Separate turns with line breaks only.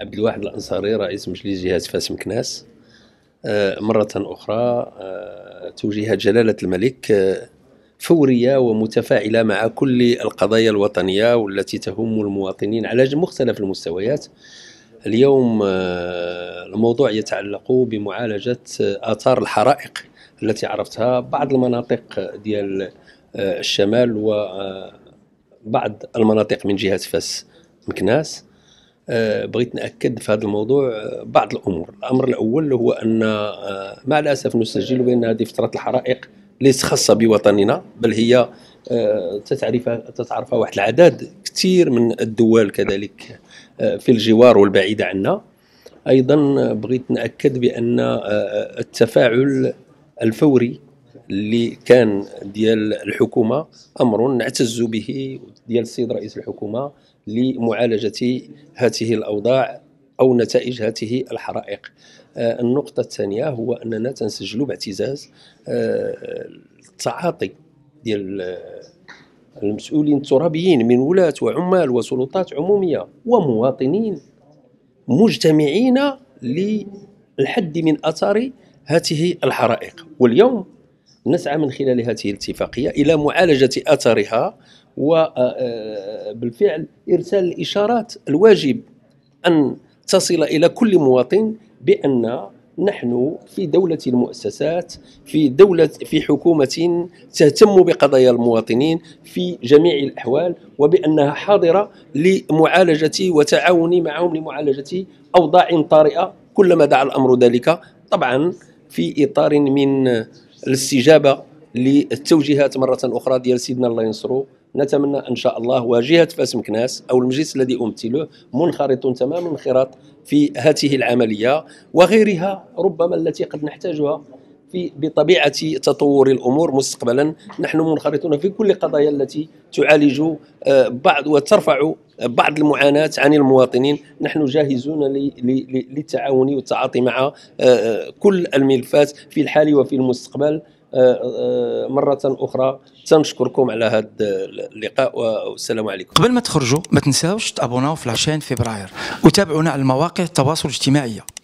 عبد الواحد الانصاري رئيس مجلس جهاز فاس مكناس آه، مرة أخرى آه، توجيه جلالة الملك آه، فورية ومتفاعلة مع كل القضايا الوطنية والتي تهم المواطنين على مختلف المستويات اليوم الموضوع يتعلق بمعالجة آثار الحرائق التي عرفتها بعض المناطق ديال الشمال وبعض المناطق من جهة فاس مكناس آه، بغيت ناكد في هذا الموضوع آه، بعض الامور الامر الاول هو ان آه، مع الاسف نسجل بان هذه فتره الحرائق ليست خاصه بوطننا بل هي تتعرفها تتعرفها واحد العدد كثير من الدول كذلك في الجوار والبعيده عنا ايضا بغيت ناكد بان التفاعل الفوري اللي كان ديال الحكومه امر نعتز به ديال السيد رئيس الحكومه لمعالجه هذه الاوضاع او نتائج هذه الحرائق آه، النقطه الثانيه هو اننا تنسجل باعتزاز آه، التعاطي ديال آه، المسؤولين الترابيين من ولاة وعمال وسلطات عمومية ومواطنين مجتمعين للحد من أثار هذه الحرائق واليوم نسعى من خلال هذه الاتفاقية إلى معالجة أثرها وبالفعل آه، آه، إرسال الإشارات الواجب أن تصل إلى كل مواطن بأن نحن في دولة المؤسسات في دولة في حكومة تهتم بقضايا المواطنين في جميع الأحوال وبأنها حاضرة لمعالجة وتعاون معهم لمعالجة أوضاع طارئة كلما دعا الأمر ذلك طبعا في إطار من الاستجابه للتوجيهات مره اخرى ديال سيدنا الله ينصرو نتمنى ان شاء الله واجهه فاس مكناس او المجلس الذي امثله منخرط تمام الانخراط في هذه العمليه وغيرها ربما التي قد نحتاجها في بطبيعه تطور الامور مستقبلا نحن منخرطون في كل القضايا التي تعالج آه، بعض وترفع بعض المعاناة عن المواطنين نحن جاهزون للتعاون والتعاطي مع آه، آه، كل الملفات في الحال وفي المستقبل آه، مرة أخرى تنشكركم على هذا اللقاء والسلام عليكم قبل ما تخرجوا ما تنساوش تابوناو في لاشين فبراير وتابعونا على المواقع التواصل الاجتماعي